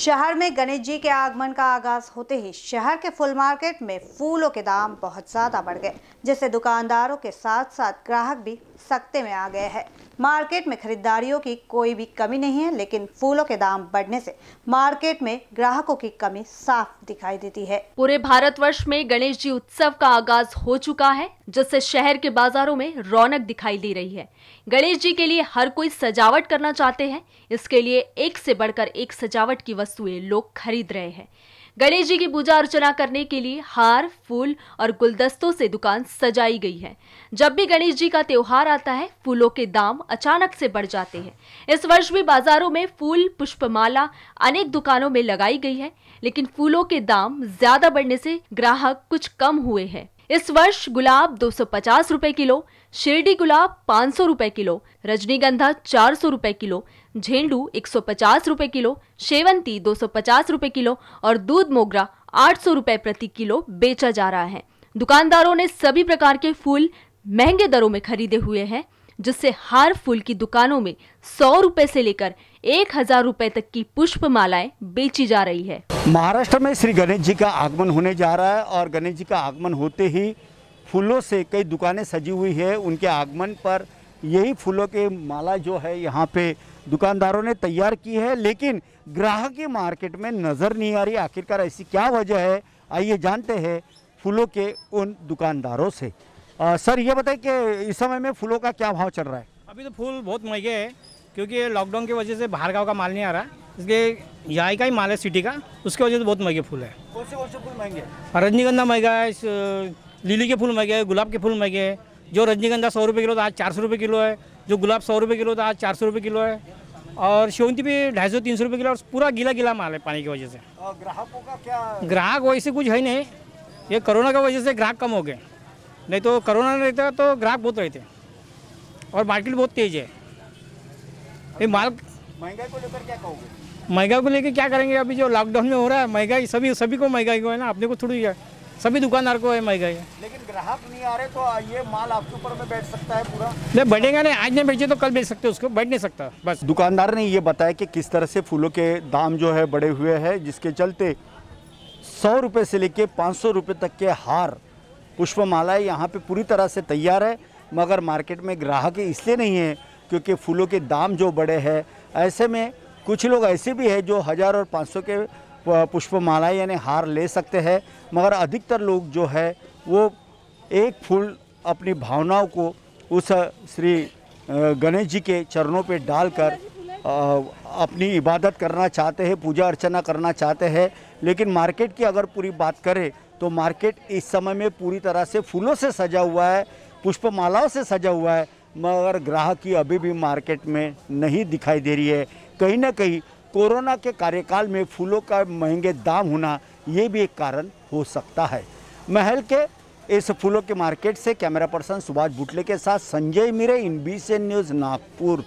शहर में गणेश जी के आगमन का आगाज होते ही शहर के फुल मार्केट में फूलों के दाम बहुत ज़्यादा बढ़ गए जिससे दुकानदारों के साथ साथ ग्राहक भी सख्ते में आ गए हैं मार्केट में खरीदारियों की कोई भी कमी नहीं है लेकिन फूलों के दाम बढ़ने से मार्केट में ग्राहकों की कमी साफ दिखाई देती है पूरे भारतवर्ष में गणेश जी उत्सव का आगाज हो चुका है जिससे शहर के बाजारों में रौनक दिखाई दे रही है गणेश जी के लिए हर कोई सजावट करना चाहते हैं इसके लिए एक से बढ़कर एक सजावट की वस्तुएं लोग खरीद रहे हैं गणेश जी की पूजा अर्चना करने के लिए हार फूल और गुलदस्तों से दुकान सजाई गई है जब भी गणेश जी का त्योहार आता है फूलों के दाम अचानक से बढ़ जाते हैं इस वर्ष भी बाजारों में फूल पुष्पमाला अनेक दुकानों में लगाई गई है लेकिन फूलों के दाम ज्यादा बढ़ने से ग्राहक कुछ कम हुए हैं इस वर्ष गुलाब दो रुपए किलो शिरडी गुलाब 500 सौ रुपए किलो रजनीगंधा चार सौ रुपए किलो झेंडू एक सौ पचास रुपए किलो शेवंती दो सौ पचास रुपए किलो और दूध मोगरा आठ सौ रुपए प्रति किलो बेचा जा रहा है दुकानदारों ने सभी प्रकार के फूल महंगे दरों में खरीदे हुए हैं जिससे हार फूल की दुकानों में सौ रुपए से लेकर एक हजार रूपए तक की पुष्प मालाएं बेची जा रही है महाराष्ट्र में श्री गणेश जी का आगमन होने जा रहा है और गणेश जी का आगमन होते ही फूलों से कई दुकानें सजी हुई है उनके आगमन पर यही फूलों के माला जो है यहाँ पे दुकानदारों ने तैयार की है लेकिन ग्राहक की मार्केट में नज़र नहीं आ रही आखिरकार ऐसी क्या वजह है आइए जानते हैं फूलों के उन दुकानदारों से आ, सर ये बताइए कि इस समय में फूलों का क्या भाव चल रहा है अभी तो फूल बहुत महंगे है क्योंकि लॉकडाउन की वजह से बाहर गाँव का माल नहीं आ रहा इसलिए यहाँ का ही माल है सिटी का उसकी वजह से बहुत महंगे फूल है कौन से कौन से फूल महंगे रजनीगंधा महंगा है लिली के फूल महंगे गुलाब के फूल महंगे जो रजनीगंधा सौ रुपये किलो था आज चार सौ रुपये किलो है जो गुलाब सौ रुपये किलो था आज चार सौ रुपये किलो है और शेवंती भी ढाई सौ तीन सौ रुपये किलो और पूरा गीला गीला माल है पानी की वजह से ग्राहकों का क्या ग्राहक वैसे कुछ है नहीं ये कोरोना की वजह से ग्राहक कम हो गए नहीं तो कोरोना नहीं रहता तो ग्राहक बहुत रहते और मार्केट बहुत तेज है ये माल महंगाई को लेकर क्या कहोगे महंगाई को लेकर क्या करेंगे अभी जो लॉकडाउन में हो रहा है महंगाई सभी सभी को महंगाई को है ना अपने को थोड़ी है सभी दुकानदार को है महंगाई है लेकिन ग्राहक नहीं आ रहे तो ये माल आपके ऊपर में बैठ सकता है पूरा नहीं बैठेगा नहीं आज नहीं बेचे तो कल बेच सकते उसको बैठ नहीं सकता बस दुकानदार ने ये बताया कि किस तरह से फूलों के दाम जो है बढ़े हुए हैं जिसके चलते सौ रुपये से लेके पाँच सौ रुपये तक के हार पुष्पमालाएँ यहाँ पर पूरी तरह से तैयार है मगर मार्केट में ग्राहक इसलिए नहीं है क्योंकि फूलों के दाम जो बड़े हैं ऐसे में कुछ लोग ऐसे भी हैं जो हज़ार और पाँच सौ के पुष्पमालाएँ यानी हार ले सकते हैं मगर अधिकतर लोग जो है वो एक फूल अपनी भावनाओं को उस श्री गणेश जी के चरणों पे डालकर अपनी इबादत करना चाहते हैं पूजा अर्चना करना चाहते हैं लेकिन मार्केट की अगर पूरी बात करें तो मार्केट इस समय में पूरी तरह से फूलों से सजा हुआ है पुष्प मालाओं से सजा हुआ है मगर ग्राहक की अभी भी मार्केट में नहीं दिखाई दे रही है कहीं ना कहीं कोरोना के कार्यकाल में फूलों का महंगे दाम होना ये भी एक कारण हो सकता है महल के इस फूलों के मार्केट से कैमरा पर्सन सुभाष बुटले के साथ Sanjay Mire in B news Nagpur